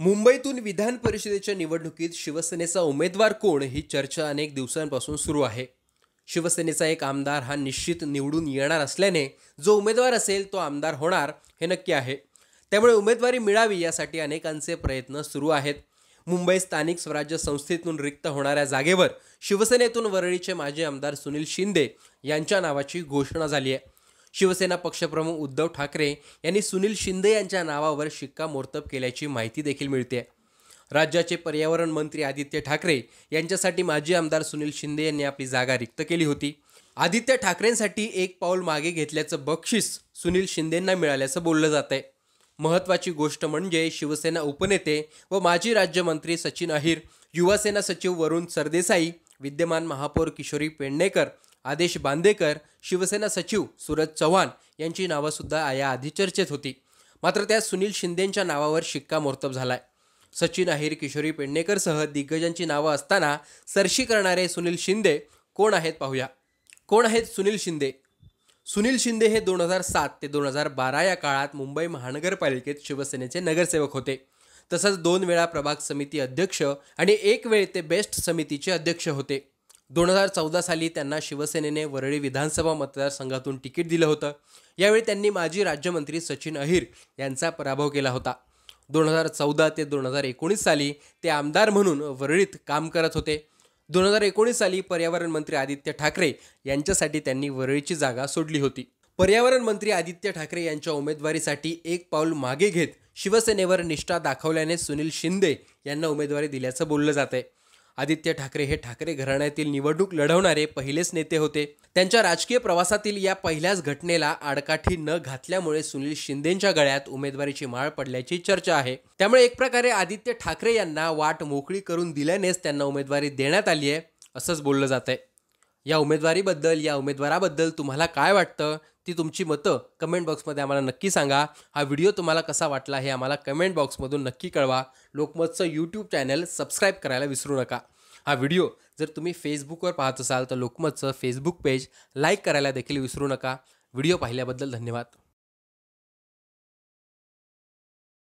मुंबईतून विधान परिषदेच्या निवडणुकीत शिवसेनेचा उमेदवार कोण ही चर्चा अनेक दिवसांपासून सुरू आहे शिवसेनेचा एक आमदार हा निश्चित निवडून येणार असल्याने जो उमेदवार असेल तो आमदार होणार हे नक्की आहे त्यामुळे उमेदवारी मिळावी यासाठी अनेकांचे प्रयत्न सुरू आहेत मुंबई स्थानिक स्वराज्य संस्थेतून रिक्त होणाऱ्या जागेवर शिवसेनेतून वरळीचे माजी आमदार सुनील शिंदे यांच्या नावाची घोषणा झाली आहे शिवसेना पक्षप्रमुख उद्धव ठाकरे यांनी सुनील शिंदे यांच्या नावावर शिक्कामोर्तब केल्याची माहिती देखील मिळते राज्याचे पर्यावरण मंत्री आदित्य ठाकरे यांच्यासाठी माजी आमदार सुनील शिंदे यांनी आपली जागा रिक्त केली होती आदित्य ठाकरेंसाठी एक पाऊल मागे घेतल्याचं बक्षीस सुनील शिंदेंना मिळाल्याचं बोललं जात आहे महत्त्वाची गोष्ट म्हणजे शिवसेना उपनेते व माजी राज्यमंत्री सचिन अहिर युवासेना सचिव वरुण सरदेसाई विद्यमान महापौर किशोरी पेडणेकर आदेश बांदेकर शिवसेना सचिव सूरज चव्हाण यांची नावंसुद्धा याआधी चर्चेत होती मात्र त्या सुनील शिंदेंच्या नावावर शिक्कामोर्तब झालाय सचिन अहिर किशोरी पेडणेकरसह दिग्गजांची नावं असताना सरशी करणारे सुनील शिंदे कोण आहेत पाहूया कोण आहेत सुनील शिंदे सुनील शिंदे हे दोन हजार सात ते दोन हजार बारा या काळात मुंबई महानगरपालिकेत शिवसेनेचे नगरसेवक होते तसंच दोन वेळा प्रभाग समिती अध्यक्ष आणि एक वेळ ते बेस्ट समितीचे अध्यक्ष होते दोन हजार चौदा साली त्यांना शिवसेनेने वरळी विधानसभा मतदारसंघातून तिकीट दिलं होतं यावेळी त्यांनी माजी राज्यमंत्री सचिन अहिर यांचा पराभव केला होता दोन हजार चौदा ते दोन हजार एकोणीस साली ते आमदार म्हणून वरळीत काम करत होते दोन हजार एकोणीस साली पर्यावरण मंत्री आदित्य ठाकरे यांच्यासाठी त्यांनी वरळीची जागा सोडली होती पर्यावरण मंत्री आदित्य ठाकरे यांच्या उमेदवारीसाठी एक पाऊल मागे घेत शिवसेनेवर निष्ठा दाखवल्याने सुनील शिंदे यांना उमेदवारी दिल्याचं बोललं जात आहे आदित्य ठाकरे हे ठाकरे घराण्यातील निवडणूक लढवणारे पहिलेच नेते होते त्यांच्या राजकीय प्रवासातील या पहिल्याच घटनेला आडकाठी न घातल्यामुळे सुनील शिंदेच्या गळ्यात उमेदवारीची माळ पडल्याची चर्चा आहे त्यामुळे एक प्रकारे आदित्य ठाकरे यांना वाट मोकळी करून दिल्यानेच त्यांना उमेदवारी देण्यात आली आहे असंच बोललं जात आहे या उमेदवारीबद्दल या उमेदवाराबद्दल तुम्हाला काय वाटतं ती तुमची मतं कमेंट बॉक्समध्ये आम्हाला नक्की सांगा हा व्हिडिओ तुम्हाला कसा वाटला हे आम्हाला कमेंट बॉक्समधून नक्की कळवा लोकमतचं यूट्यूब चॅनल सबस्क्राईब करायला विसरू नका हा व्हिडिओ जर तुम्ही फेसबुकवर पाहत असाल तर लोकमतचं फेसबुक पेज लाईक करायला देखील विसरू नका व्हिडिओ पाहिल्याबद्दल धन्यवाद